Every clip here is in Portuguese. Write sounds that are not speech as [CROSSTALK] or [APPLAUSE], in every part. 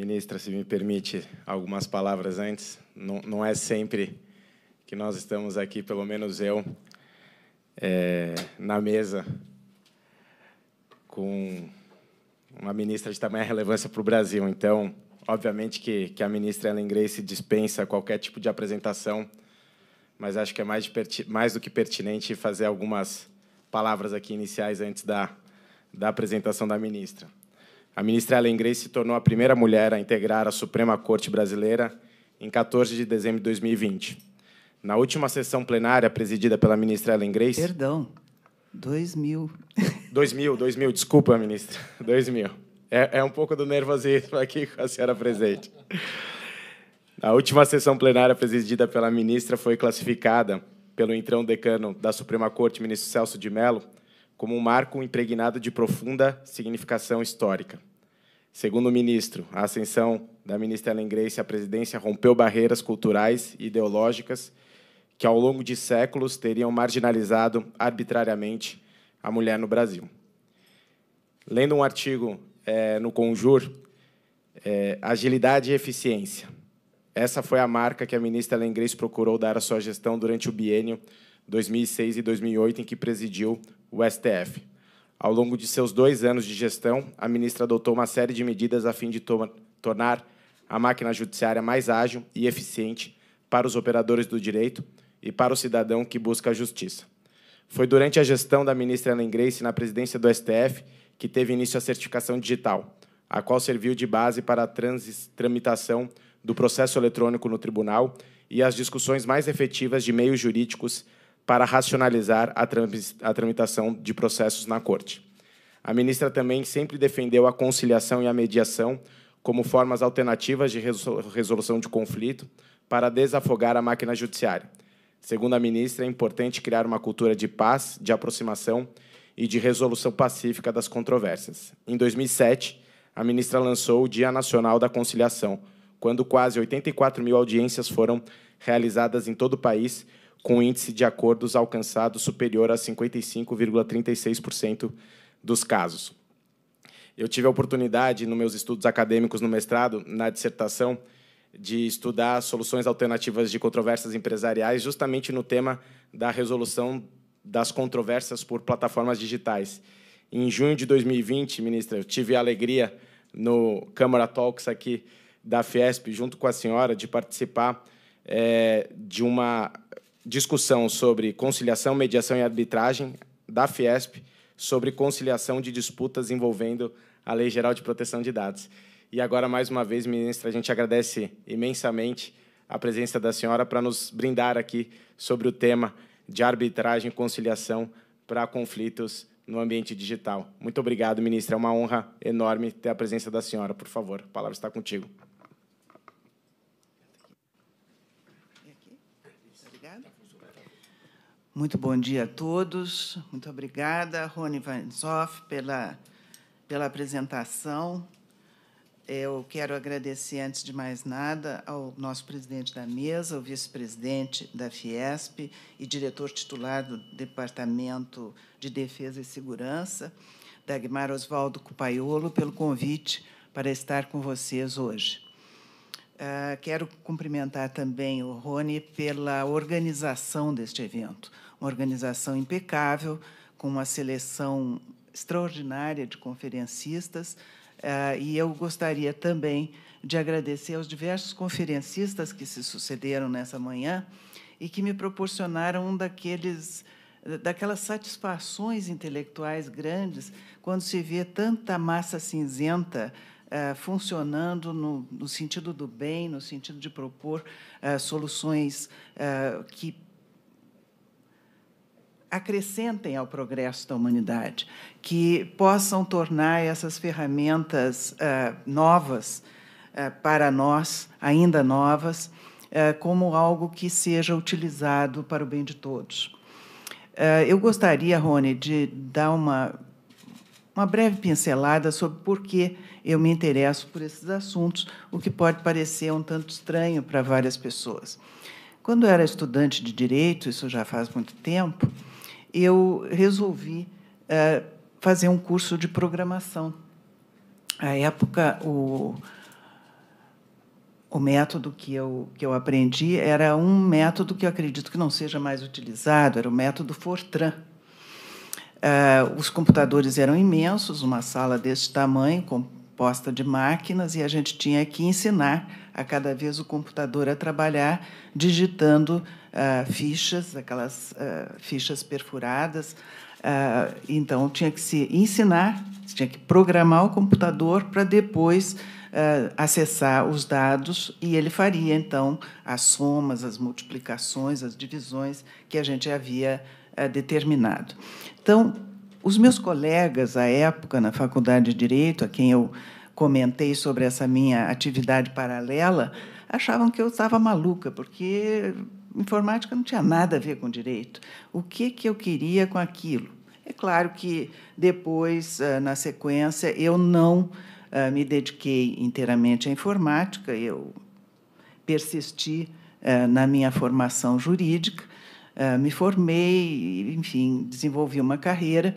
Ministra, se me permite algumas palavras antes. Não, não é sempre que nós estamos aqui, pelo menos eu, é, na mesa com uma ministra de tamanha relevância para o Brasil. Então, obviamente que, que a ministra Ellen Grace dispensa qualquer tipo de apresentação, mas acho que é mais, mais do que pertinente fazer algumas palavras aqui iniciais antes da, da apresentação da ministra. A ministra Ellen Grace se tornou a primeira mulher a integrar a Suprema Corte Brasileira em 14 de dezembro de 2020. Na última sessão plenária presidida pela ministra Ellen Grace. Perdão, 2000. 2000, 2000, desculpa, ministra, 2000. [LAUGHS] É, é um pouco do nervosismo aqui com a senhora presente. A última sessão plenária presidida pela ministra foi classificada pelo então decano da Suprema Corte, ministro Celso de Mello, como um marco impregnado de profunda significação histórica. Segundo o ministro, a ascensão da ministra Ellen Grace à presidência rompeu barreiras culturais e ideológicas que, ao longo de séculos, teriam marginalizado arbitrariamente a mulher no Brasil. Lendo um artigo é, no Conjur, é, Agilidade e Eficiência. Essa foi a marca que a ministra Ellen Grace procurou dar à sua gestão durante o biênio 2006 e 2008, em que presidiu o STF. Ao longo de seus dois anos de gestão, a ministra adotou uma série de medidas a fim de to tornar a máquina judiciária mais ágil e eficiente para os operadores do direito e para o cidadão que busca a justiça. Foi durante a gestão da ministra Ellen Grace na presidência do STF que teve início a certificação digital, a qual serviu de base para a tramitação do processo eletrônico no tribunal e as discussões mais efetivas de meios jurídicos para racionalizar a, a tramitação de processos na Corte. A ministra também sempre defendeu a conciliação e a mediação como formas alternativas de resolução de conflito para desafogar a máquina judiciária. Segundo a ministra, é importante criar uma cultura de paz, de aproximação e de resolução pacífica das controvérsias. Em 2007, a ministra lançou o Dia Nacional da Conciliação, quando quase 84 mil audiências foram realizadas em todo o país com índice de acordos alcançado superior a 55,36% dos casos. Eu tive a oportunidade, nos meus estudos acadêmicos no mestrado, na dissertação, de estudar soluções alternativas de controvérsias empresariais, justamente no tema da resolução das controvérsias por plataformas digitais. Em junho de 2020, ministra, eu tive a alegria no Câmara Talks aqui da Fiesp, junto com a senhora, de participar é, de uma discussão sobre conciliação, mediação e arbitragem da Fiesp sobre conciliação de disputas envolvendo a Lei Geral de Proteção de Dados. E agora, mais uma vez, ministra, a gente agradece imensamente a presença da senhora para nos brindar aqui sobre o tema de arbitragem e conciliação para conflitos no ambiente digital. Muito obrigado, ministra. É uma honra enorme ter a presença da senhora. Por favor, a palavra está contigo. Muito bom dia a todos. Muito obrigada, Rony Vanzoff, pela, pela apresentação. Eu quero agradecer, antes de mais nada, ao nosso presidente da mesa, ao vice-presidente da Fiesp e diretor titular do Departamento de Defesa e Segurança, Dagmar Oswaldo Cupaiolo, pelo convite para estar com vocês hoje. Uh, quero cumprimentar também o Rony pela organização deste evento uma organização impecável, com uma seleção extraordinária de conferencistas. Eh, e eu gostaria também de agradecer aos diversos conferencistas que se sucederam nessa manhã e que me proporcionaram um daqueles daquelas satisfações intelectuais grandes quando se vê tanta massa cinzenta uh, funcionando no, no, sentido do bem, no sentido de propor uh, soluções uh, que acrescentem ao progresso da humanidade, que possam tornar essas ferramentas uh, novas uh, para nós, ainda novas, uh, como algo que seja utilizado para o bem de todos. eu gostaria, Rony, de dar uma, uma breve pincelada sobre por que eu me interesso por esses assuntos, o que pode parecer um tanto estranho para várias pessoas. Quando eu era estudante de direito, isso já faz muito tempo, eu resolvi é, fazer um curso de programação. Na época, o, o método que eu, que eu aprendi era um método que eu acredito que não seja mais utilizado, era o método Fortran. Eh, os computadores eram imensos, uma sala desse tamanho, composta de máquinas, e a gente tinha que ensinar a cada vez o computador a trabalhar, digitando ah, fichas, aquelas ah, fichas perfuradas. Ah, então, tinha que se ensinar, tinha que programar o computador para depois acessar os dados e ele faria, então, as somas, as multiplicações, as divisões que a gente havia determinado. Então, os meus colegas à época na Faculdade de Direito, a quem eu comentei sobre essa minha atividade paralela, achavam que eu estava maluca, porque informática não tinha nada a ver com direito. O que, que eu queria com aquilo? É claro que depois, ah, na sequência, eu não ah, me dediquei inteiramente à informática, eu persisti ah, na minha formação jurídica, me formei, enfim, desenvolvi uma carreira.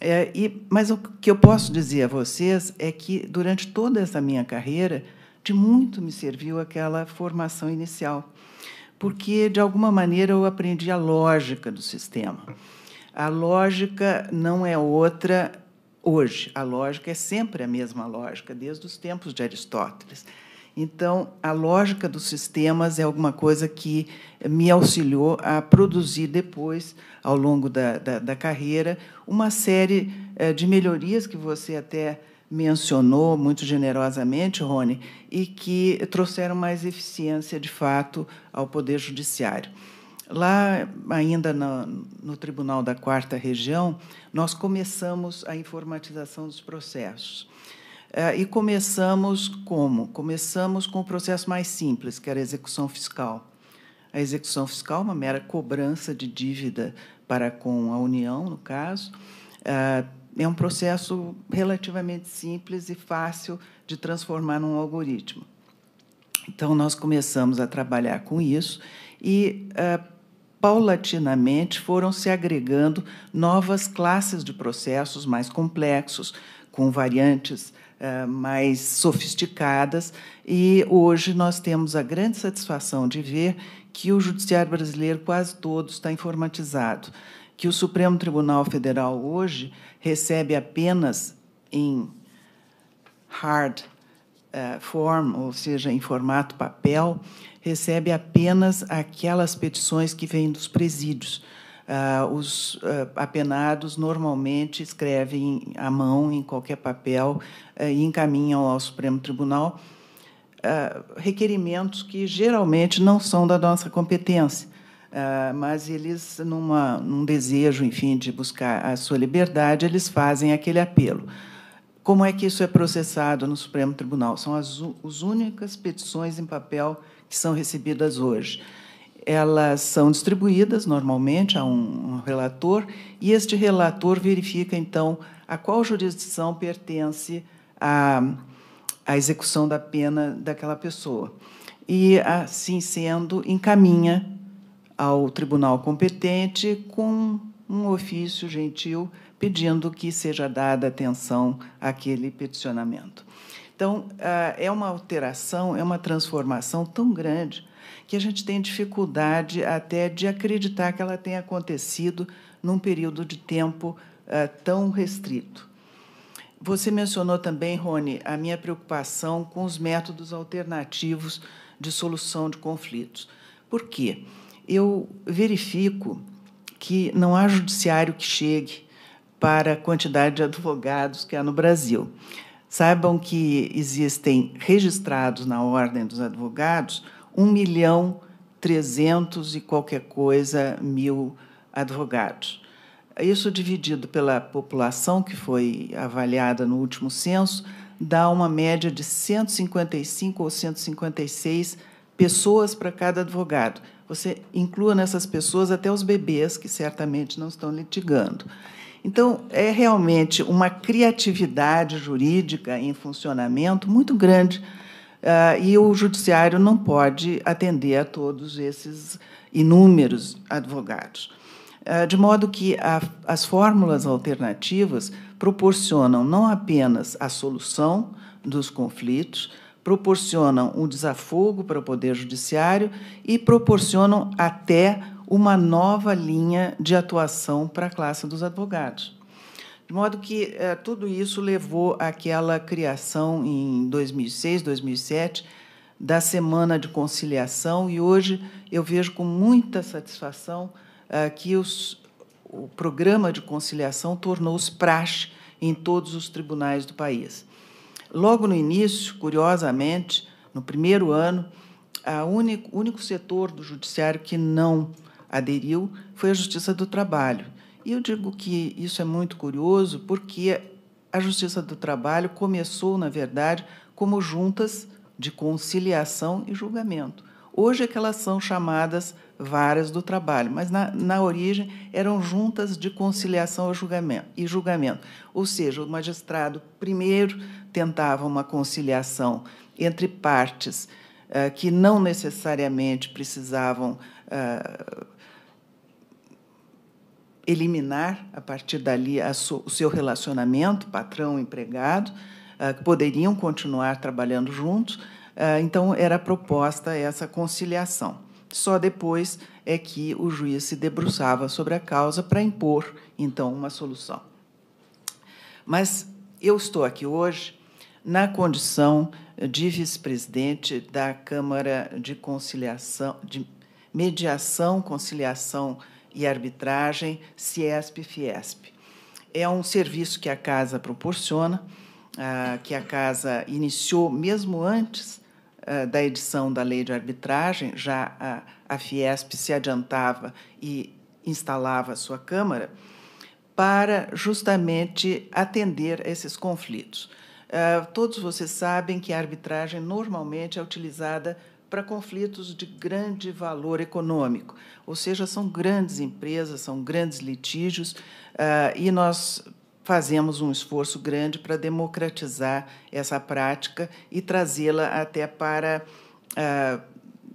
É, e, mas o que eu posso dizer a vocês é que, durante toda essa minha carreira, de muito me serviu aquela formação inicial, porque, de alguma maneira, eu aprendi a lógica do sistema. A lógica não é outra hoje, a lógica é sempre a mesma lógica, desde os tempos de Aristóteles. Então, a lógica dos sistemas é alguma coisa que me auxiliou a produzir depois ao longo da, da, da carreira, uma série eh, de melhorias que você até mencionou muito generosamente, Rony, e que trouxeram mais eficiência, de fato, ao Poder Judiciário. Lá, ainda no, no Tribunal da Quarta Região, nós começamos a informatização dos processos. Eh, e começamos como? Começamos com o processo mais simples, que era a execução fiscal a execução fiscal, uma mera cobrança de dívida para com a União, no caso, ah, é um processo relativamente simples e fácil de transformar num algoritmo. Então, nós começamos a trabalhar com isso e, ah, paulatinamente, foram se agregando novas classes de processos mais complexos, com variantes ah, mais sofisticadas, e hoje nós temos a grande satisfação de ver que o judiciário brasileiro quase todo está informatizado, que o Supremo Tribunal Federal hoje recebe apenas em hard eh, form, ou seja, em formato papel, recebe apenas aquelas petições que vêm dos presídios. Uh, os uh, apenados normalmente escrevem à mão em qualquer papel uh, e encaminham ao Supremo Tribunal ah, requerimentos que geralmente não são da nossa competência, uh, mas eles, numa, num desejo, enfim, de buscar a sua liberdade, eles fazem aquele apelo. Como é que isso é processado no Supremo Tribunal? São as, as únicas petições em papel que são recebidas hoje elas são distribuídas normalmente a um, um, relator e este relator verifica então a qual jurisdição pertence a a execução da pena daquela pessoa. E, assim sendo, encaminha ao tribunal competente com um ofício gentil pedindo que seja dada atenção àquele peticionamento. Então, é uma alteração, é uma transformação tão grande que a gente tem dificuldade até de acreditar que ela tenha acontecido num período de tempo tão restrito. Você mencionou também, Rony, a minha preocupação com os métodos alternativos de solução de conflitos. Por quê? Eu verifico que não há judiciário que chegue para a quantidade de advogados que há no Brasil. Saibam que existem registrados na Ordem dos Advogados 1 milhão 300 e qualquer coisa mil advogados. Isso dividido pela população que foi avaliada no último censo dá uma média de 155 ou 156 pessoas para cada advogado. Você inclua nessas pessoas até os bebês que certamente não estão litigando. Então, é realmente uma criatividade jurídica em funcionamento muito grande. Uh, e o judiciário não pode atender a todos esses inúmeros advogados. Ah, de modo que a, as fórmulas alternativas proporcionam não apenas a solução dos conflitos, proporcionam um desafogo para o Poder Judiciário e proporcionam até uma nova linha de atuação para a classe dos advogados. De modo que eh, tudo isso levou àquela criação em 2006, 2007 da Semana de Conciliação e hoje eu vejo com muita satisfação ah, que os, o programa de conciliação tornou-se praxe em todos os tribunais do país. Logo no início, curiosamente, no primeiro ano, o único, único setor do judiciário que não aderiu foi a Justiça do Trabalho. E eu digo que isso é muito curioso porque a Justiça do Trabalho começou, na verdade, como juntas de conciliação e julgamento. Hoje é que elas são chamadas varas do trabalho, mas na, na origem eram juntas de conciliação julgamento, e julgamento. Ou seja, o magistrado primeiro tentava uma conciliação entre partes uh, que não necessariamente precisavam uh, eliminar a partir dali a so, o seu relacionamento patrão-empregado, uh, que poderiam continuar trabalhando juntos ah, então, era proposta essa conciliação. Só depois é que o juiz se debruçava sobre a causa para impor, então, uma solução. Mas eu estou aqui hoje na condição de vice-presidente da Câmara de Conciliação, de Mediação, Conciliação e Arbitragem, CIESP-FIESP. É um serviço que a Casa proporciona, ah, que a Casa iniciou mesmo antes eh, da edição da lei de arbitragem, já a, Fiesp se adiantava e instalava a sua Câmara, para justamente atender a esses conflitos. Eh, todos vocês sabem que a arbitragem normalmente é utilizada para conflitos de grande valor econômico, ou seja, são grandes empresas, são grandes litígios, eh, e nós fazemos um esforço grande para democratizar essa prática e trazê-la até para ah,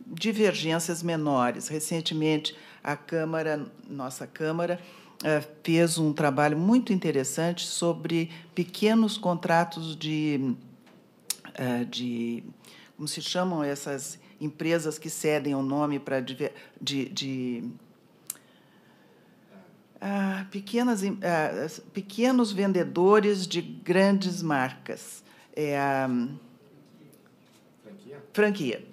divergências menores. Recentemente, a Câmara, nossa Câmara, ah, fez um trabalho muito interessante sobre pequenos contratos de, ah, de como se chamam essas empresas que cedem o nome para de, de ah, pequenas, ah, pequenos vendedores de grandes marcas. É, ah, franquia. franquia.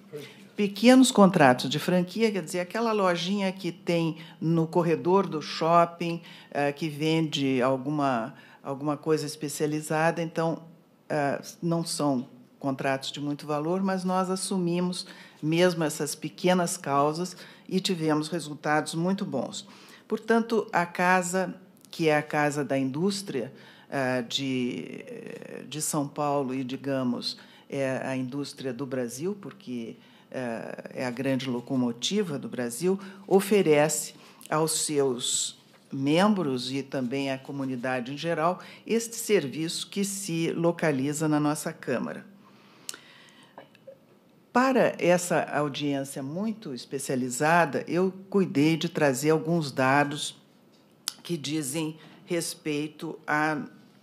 Pequenos contratos de franquia, quer dizer, aquela lojinha que tem no corredor do shopping, ah, que vende alguma, alguma coisa especializada. Então, ah, não são contratos de muito valor, mas nós assumimos mesmo essas pequenas causas e tivemos resultados muito bons. Portanto, a casa, que é a casa da indústria eh, de, de São Paulo e, digamos, é a indústria do Brasil, porque eh, é a grande locomotiva do Brasil, oferece aos seus membros e também à comunidade em geral este serviço que se localiza na nossa Câmara. Para essa audiência muito especializada, eu cuidei de trazer alguns dados que dizem respeito à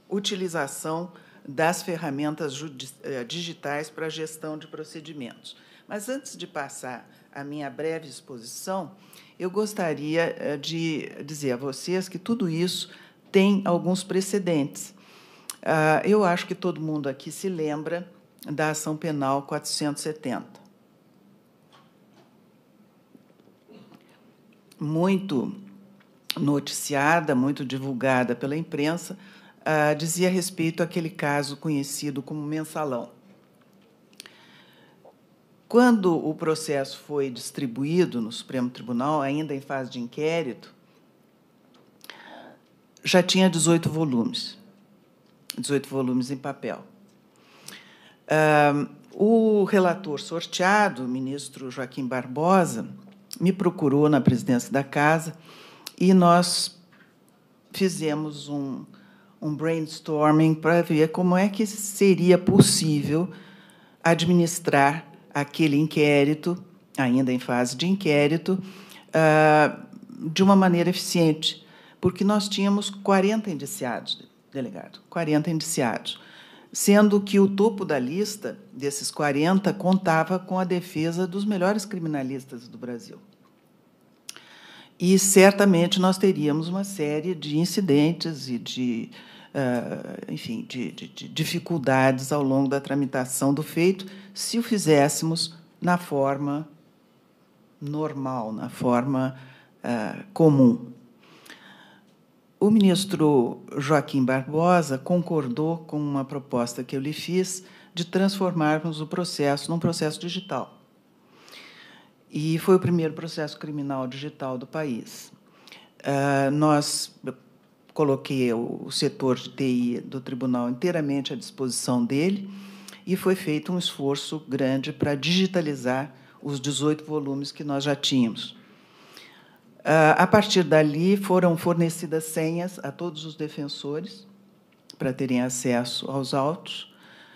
utilização das ferramentas eh, digitais para a gestão de procedimentos. Mas antes de passar a minha breve exposição, eu gostaria eh, de dizer a vocês que tudo isso tem alguns precedentes. Ah, eu acho que todo mundo aqui se lembra da Ação Penal 470. Muito noticiada, muito divulgada pela imprensa, ah, dizia respeito àquele caso conhecido como mensalão. Quando o processo foi distribuído no Supremo Tribunal, ainda em fase de inquérito, já tinha 18 volumes. 18 volumes em papel o relator sorteado, o ministro Joaquim Barbosa, me procurou na presidência da casa e nós fizemos um, um brainstorming para ver como é que seria possível administrar aquele inquérito, ainda em fase de inquérito, de uma maneira eficiente, porque nós tínhamos 40 indiciados, delegado, 40 indiciados sendo que o topo da lista desses 40 contava com a defesa dos melhores criminalistas do Brasil. E certamente nós teríamos uma série de incidentes e de, uh, enfim, de, de, de, dificuldades ao longo da tramitação do feito, se o fizéssemos na forma normal, na forma uh, comum. O ministro Joaquim Barbosa concordou com uma proposta que eu lhe fiz de transformarmos o processo num processo digital. E foi o primeiro processo criminal digital do país. Ah, nós coloquei o setor de TI do tribunal inteiramente à disposição dele e foi feito um esforço grande para digitalizar os 18 volumes que nós já tínhamos. Ah, a partir dali, foram fornecidas senhas a todos os defensores para terem acesso aos autos.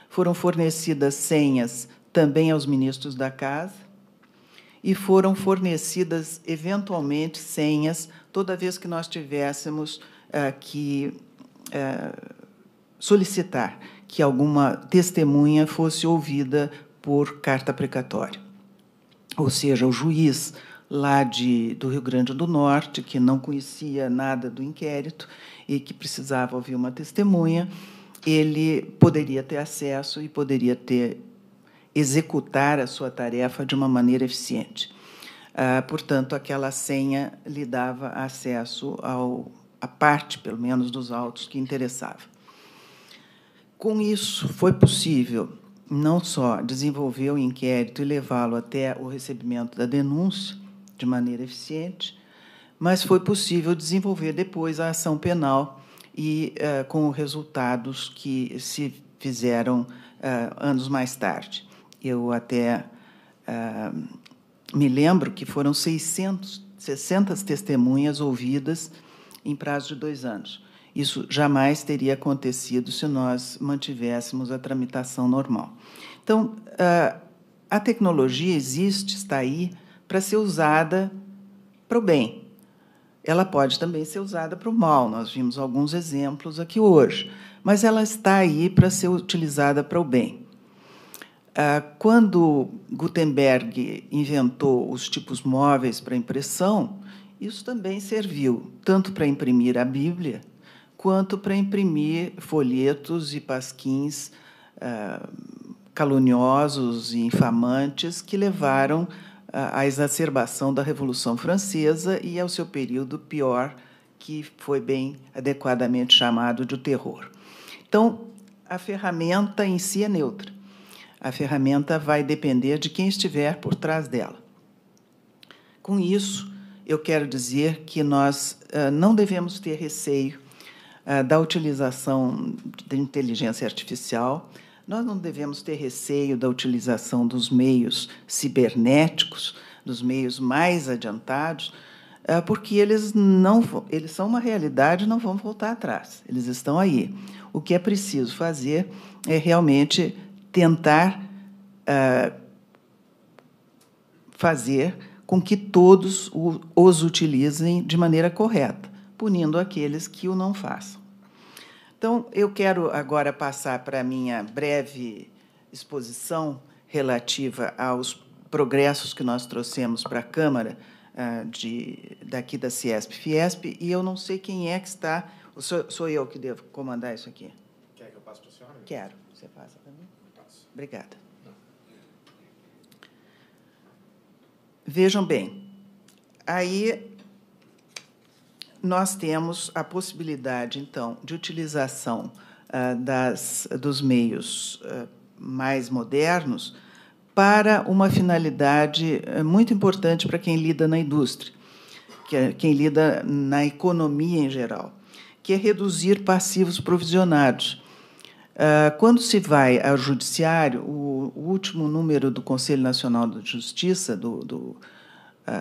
Foram fornecidas senhas também aos ministros da casa e foram fornecidas eventualmente senhas toda vez que nós tivéssemos ah, que ah, solicitar que alguma testemunha fosse ouvida por carta precatória. Ou seja, o juiz lá de, do Rio Grande do Norte, que não conhecia nada do inquérito e que precisava ouvir uma testemunha, ele poderia ter acesso e poderia ter executar a sua tarefa de uma maneira eficiente. Ah, portanto, aquela senha lhe dava acesso ao, a parte, pelo menos, dos autos que interessava. Com isso, foi possível não só desenvolver o inquérito e levá-lo até o recebimento da denúncia, de maneira eficiente, mas foi possível desenvolver depois a ação penal e uh, com resultados que se fizeram uh, anos mais tarde. Eu até uh, me lembro que foram 600, testemunhas ouvidas em prazo de dois anos. Isso jamais teria acontecido se nós mantivéssemos a tramitação normal. Então, a tecnologia existe, está aí, para ser usada para o bem. Ela pode também ser usada para o mal, nós vimos alguns exemplos aqui hoje, mas ela está aí para ser utilizada para o bem. Ah, quando Gutenberg inventou os tipos móveis para impressão, isso também serviu tanto para imprimir a Bíblia, quanto para imprimir folhetos e pasquins ah, caluniosos e infamantes que levaram à exacerbação da Revolução Francesa e ao seu período pior, que foi bem adequadamente chamado de terror. Então, a ferramenta em si é neutra. A ferramenta vai depender de quem estiver por trás dela. Com isso, eu quero dizer que nós uh, não devemos ter receio uh, da utilização da inteligência artificial nós não devemos ter receio da utilização dos meios cibernéticos, dos meios mais adiantados, eh, porque eles não eles são uma realidade, e não vão voltar atrás. Eles estão aí. O que é preciso fazer é realmente tentar eh, fazer com que todos os utilizem de maneira correta, punindo aqueles que o não façam. Então, eu quero agora passar para a minha breve exposição relativa aos progressos que nós trouxemos para a Câmara ah, de, daqui da Ciesp-Fiesp, e eu não sei quem é que está. Sou, sou, eu que devo comandar isso aqui. Quer que eu passe para a senhora? Quero. Você passa para mim? Passo. Obrigada. Não. Vejam bem, aí nós temos a possibilidade, então, de utilização ah, das, dos meios ah, mais modernos para uma finalidade eh, muito importante para quem lida na indústria, que é quem lida na economia em geral, que é reduzir passivos provisionados. Ah, quando se vai ao judiciário, o, último número do Conselho Nacional de Justiça, do, do,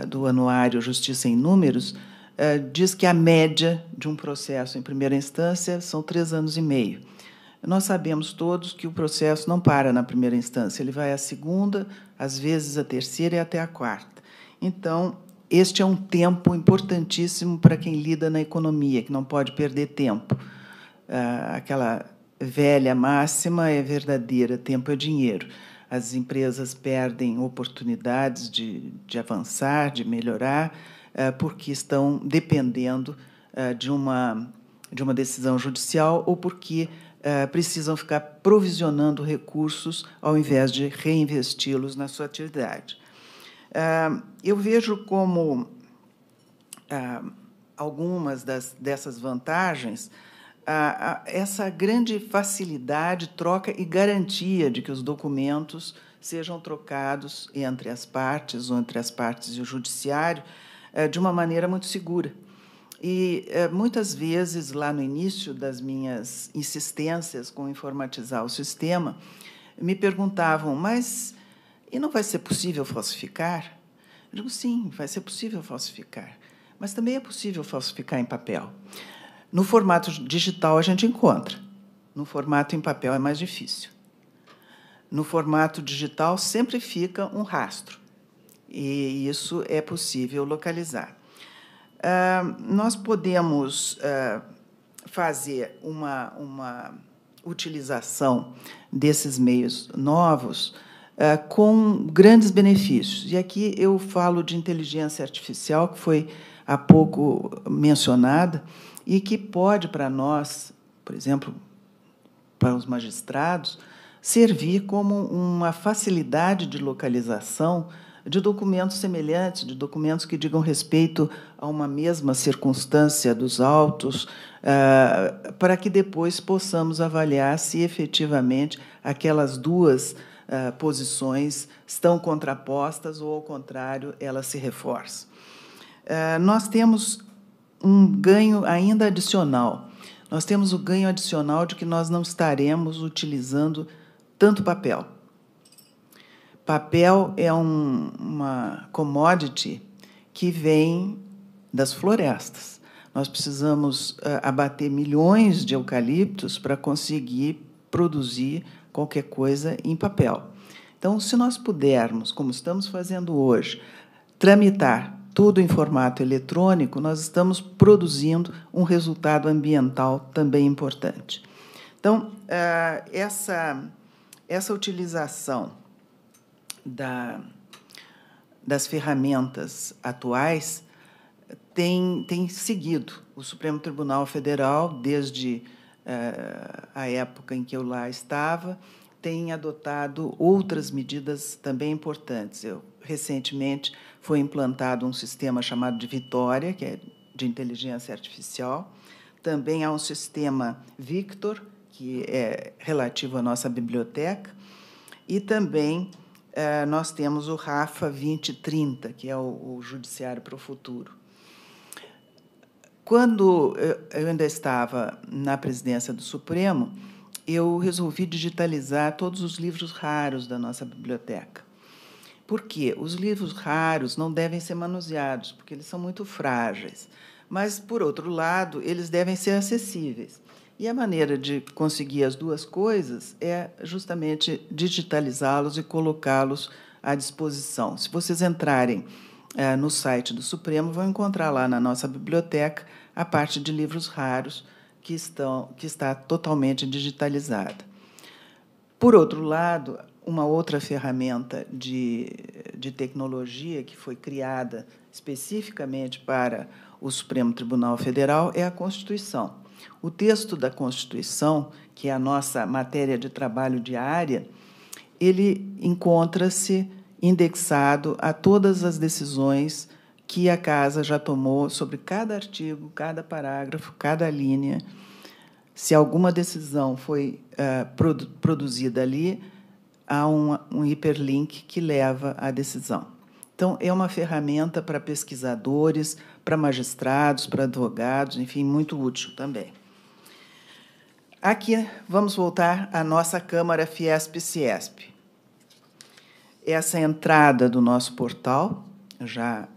do Anuário Justiça em Números, eh, diz que a média de um processo em primeira instância são três anos e meio. Nós sabemos todos que o processo não para na primeira instância, ele vai à segunda, às vezes à terceira e até à quarta. Então, este é um tempo importantíssimo para quem lida na economia, que não pode perder tempo. Eh, aquela velha máxima é verdadeira: tempo é dinheiro. As empresas perdem oportunidades de, de avançar, de melhorar eh, porque estão dependendo eh, de uma, de uma decisão judicial ou porque eh, precisam ficar provisionando recursos ao invés de reinvesti-los na sua atividade. Eu vejo como algumas das, dessas vantagens essa grande facilidade, troca e garantia de que os documentos sejam trocados entre as partes ou entre as partes e o judiciário, eh, de uma maneira muito segura. E eh, muitas vezes, lá no início das minhas insistências com informatizar o sistema, me perguntavam, mas e não vai ser possível falsificar? Eu digo, sim, vai ser possível falsificar. Mas também é possível falsificar em papel. No formato digital a gente encontra, no formato em papel é mais difícil. No formato digital sempre fica um rastro e isso é possível localizar. Uh, nós podemos uh, fazer uma, uma utilização desses meios novos uh, com grandes benefícios. E aqui eu falo de inteligência artificial, que foi há pouco mencionada, e que pode para nós, por exemplo, para os magistrados, servir como uma facilidade de localização de documentos semelhantes, de documentos que digam respeito a uma mesma circunstância dos autos, eh, para que depois possamos avaliar se efetivamente aquelas duas eh, posições estão contrapostas ou, ao contrário, elas se reforçam. Eh, nós temos um ganho ainda adicional. Nós temos o ganho adicional de que nós não estaremos utilizando tanto papel. Papel é um, uma commodity que vem das florestas. Nós precisamos uh, abater milhões de eucaliptos para conseguir produzir qualquer coisa em papel. Então, se nós pudermos, como estamos fazendo hoje, tramitar tudo em formato eletrônico, nós estamos produzindo um resultado ambiental também importante. Então, eh, essa, essa utilização da, das ferramentas atuais tem, tem seguido. O Supremo Tribunal Federal, desde eh, a época em que eu lá estava, tem adotado outras medidas também importantes. Eu, recentemente foi implantado um sistema chamado de Vitória, que é de inteligência artificial. Também há um sistema Victor, que é relativo à nossa biblioteca. E também é, nós temos o Rafa 2030, que é o, o Judiciário para o Futuro. Quando eu ainda estava na presidência do Supremo, eu resolvi digitalizar todos os livros raros da nossa biblioteca. Por quê? Os livros raros não devem ser manuseados, porque eles são muito frágeis. Mas, por outro lado, eles devem ser acessíveis. E a maneira de conseguir as duas coisas é justamente digitalizá-los e colocá-los à disposição. Se vocês entrarem é, no site do Supremo, vão encontrar lá na nossa biblioteca a parte de livros raros que, estão, que está totalmente digitalizada. Por outro lado, uma outra ferramenta de, de tecnologia que foi criada especificamente para o Supremo Tribunal Federal é a Constituição. O texto da Constituição, que é a nossa matéria de trabalho diária, ele encontra-se indexado a todas as decisões que a Casa já tomou sobre cada artigo, cada parágrafo, cada linha. Se alguma decisão foi uh, produ produzida ali, há um, um hiperlink que leva à decisão. Então, é uma ferramenta para pesquisadores, para magistrados, para advogados, enfim, muito útil também. Aqui, vamos voltar à nossa Câmara Fiesp-Ciesp. Essa é a entrada do nosso portal, já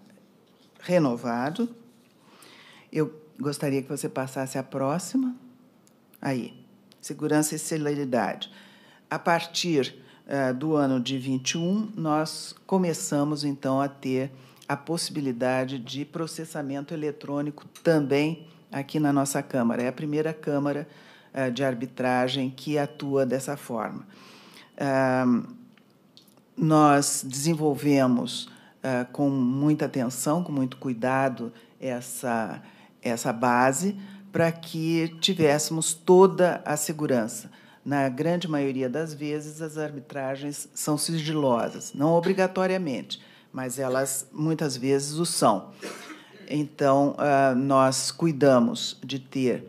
renovado. Eu gostaria que você passasse a próxima. Aí, segurança e celeridade. A partir eh, do ano de 21, nós começamos então a ter a possibilidade de processamento eletrônico também aqui na nossa Câmara. É a primeira Câmara eh, de arbitragem que atua dessa forma. Eh, nós desenvolvemos com muita atenção, com muito cuidado, essa, essa base para que tivéssemos toda a segurança na grande maioria das vezes, as arbitragens são sigilosas, não obrigatoriamente, mas elas muitas vezes o são. Então, ah, nós cuidamos de ter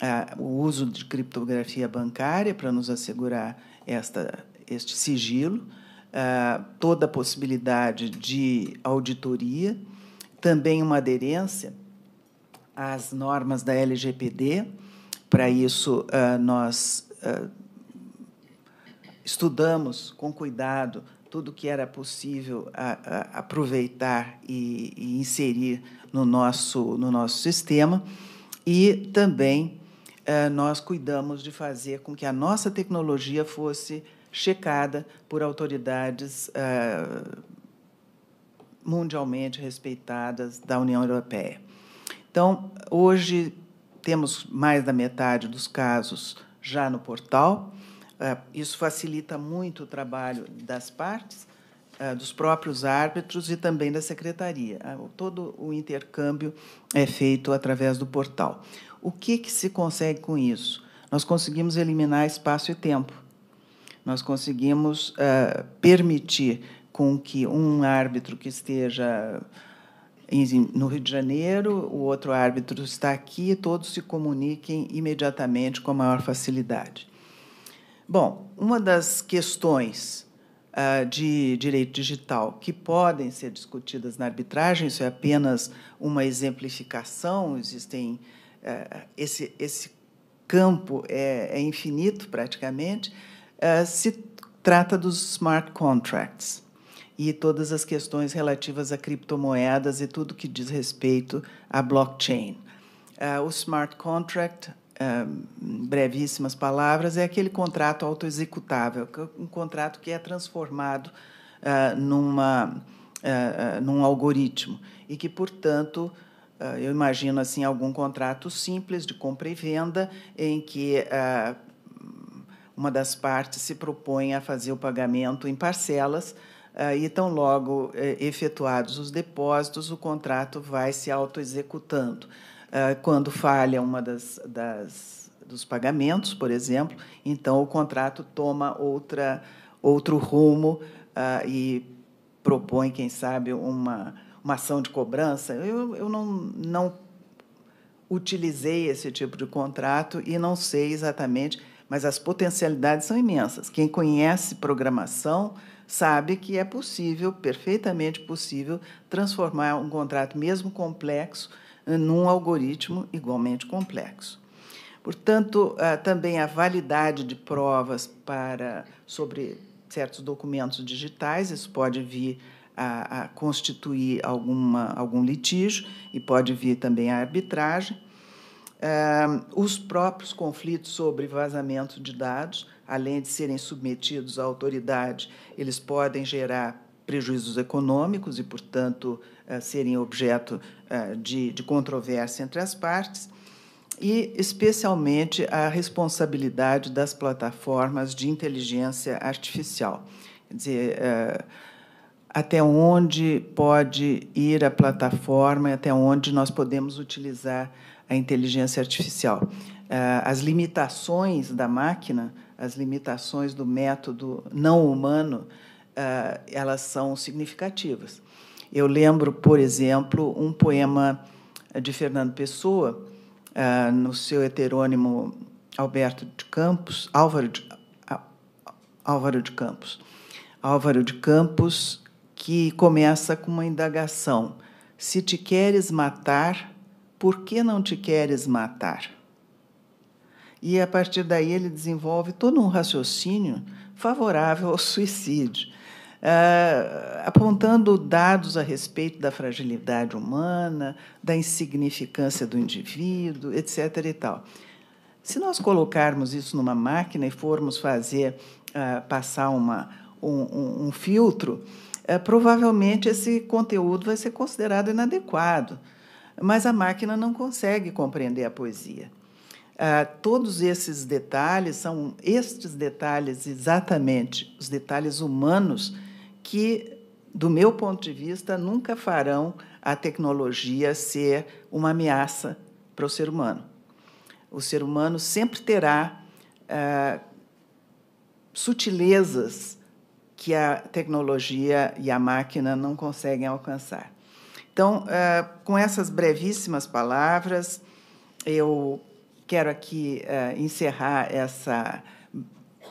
ah, o uso de criptografia bancária para nos assegurar esta, este sigilo, ah, toda a possibilidade de auditoria, também uma aderência às normas da LGPD. Para isso, nós uh, estudamos com cuidado tudo que era possível a, a aproveitar e, e, inserir no nosso, no nosso sistema. E também uh, nós cuidamos de fazer com que a nossa tecnologia fosse checada por autoridades uh, mundialmente respeitadas da União Europeia. Então, hoje temos mais da metade dos casos já no portal. Ah, isso facilita muito o trabalho das partes, ah, dos próprios árbitros e também da secretaria. Ah, todo o intercâmbio é feito através do portal. O que, que se consegue com isso? Nós conseguimos eliminar espaço e tempo. Nós conseguimos permitir com que um árbitro que esteja no Rio de Janeiro, o outro árbitro está aqui, todos se comuniquem imediatamente com a maior facilidade. Bom, uma das questões uh, de direito digital que podem ser discutidas na arbitragem, isso é apenas uma exemplificação, existem uh, esse, esse campo é, é infinito praticamente, uh, se trata dos smart contracts e todas as questões relativas a criptomoedas e tudo que diz respeito à blockchain. Uh, o smart contract, uh, brevíssimas palavras, é aquele contrato autoexecutável, é um contrato que é transformado uh, numa, num algoritmo e que, portanto, eu imagino assim algum contrato simples de compra e venda em que uma das partes se propõe a fazer o pagamento em parcelas ah, e tão logo eh, efetuados os depósitos, o contrato vai se autoexecutando. Ah, quando falha uma das, das, dos pagamentos, por exemplo, então o contrato toma outra, outro rumo ah, e propõe, quem sabe, uma, uma ação de cobrança. Eu, eu não, não utilizei esse tipo de contrato e não sei exatamente, mas as potencialidades são imensas. Quem conhece programação sabe que é possível, perfeitamente possível, transformar um contrato mesmo complexo eh, num algoritmo igualmente complexo. Portanto, ah, também a validade de provas para sobre certos documentos digitais, isso pode vir a, a constituir alguma, algum litígio e pode vir também a arbitragem. Ah, os próprios conflitos sobre vazamento de dados, além de serem submetidos à autoridade, eles podem gerar prejuízos econômicos e, portanto, eh, serem objeto eh, de, de controvérsia entre as partes, e especialmente a responsabilidade das plataformas de inteligência artificial. Quer dizer, eh, até onde pode ir a plataforma e até onde nós podemos utilizar a inteligência artificial. As limitações da máquina as limitações do método não humano, ah, elas são significativas. Eu lembro, por exemplo, um poema de Fernando Pessoa, ah, no seu heterônimo Alberto de Campos, Álvaro de, ah, Álvaro de Campos. Álvaro de Campos, que começa com uma indagação: Se te queres matar, por que não te queres matar? E a partir daí ele desenvolve todo um raciocínio favorável ao suicídio, ah, apontando dados a respeito da fragilidade humana, da insignificância do indivíduo, etc. E tal. Se nós colocarmos isso numa máquina e formos fazer ah, passar uma, um, um filtro, eh, provavelmente esse conteúdo vai ser considerado inadequado. Mas a máquina não consegue compreender a poesia. Ah, todos esses detalhes são estes detalhes exatamente, os detalhes humanos, que, do meu ponto de vista, nunca farão a tecnologia ser uma ameaça para o ser humano. O ser humano sempre terá ah, sutilezas que a tecnologia e a máquina não conseguem alcançar. Então, ah, com essas brevíssimas palavras, eu Quero aqui uh, encerrar essa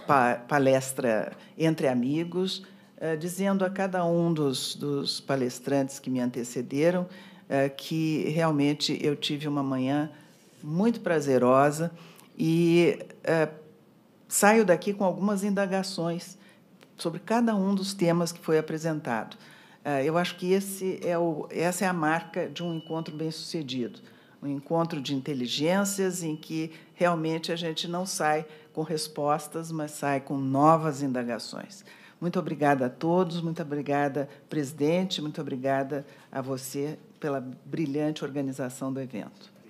pa palestra entre amigos, uh, dizendo a cada um dos, dos palestrantes que me antecederam uh, que realmente eu tive uma manhã muito prazerosa e saio daqui com algumas indagações sobre cada um dos temas que foi apresentado. eu acho que esse é o, essa é a marca de um encontro bem sucedido um encontro de inteligências em que realmente a gente não sai com respostas, mas sai com novas indagações. Muito obrigada a todos, muito obrigada, presidente, muito obrigada a você pela brilhante organização do evento.